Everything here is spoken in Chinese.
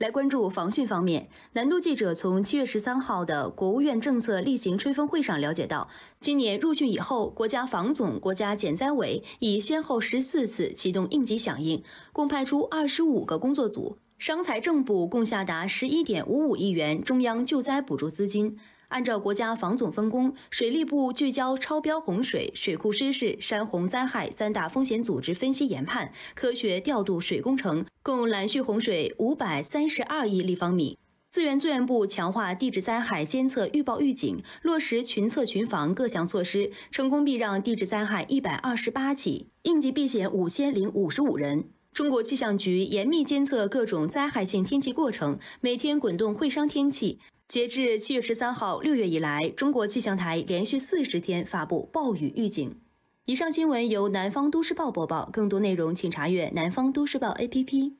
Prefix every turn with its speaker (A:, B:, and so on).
A: 来关注防汛方面。南都记者从七月十三号的国务院政策例行吹风会上了解到，今年入汛以后，国家防总、国家减灾委已先后十四次启动应急响应，共派出二十五个工作组。商财政部共下达十一点五五亿元中央救灾补助资金。按照国家防总分工，水利部聚焦超标洪水、水库失事、山洪灾害三大风险，组织分析研判，科学调度水工程，共拦蓄洪水五百三十二亿立方米。自然资源部强化地质灾害监测预报预警，落实群测群防各项措施，成功避让地质灾害一百二十八起，应急避险五千零五十五人。中国气象局严密监测各种灾害性天气过程，每天滚动会商天气。截至七月十三号，六月以来，中国气象台连续四十天发布暴雨预警。以上新闻由南方都市报播报，更多内容请查阅南方都市报 A P P。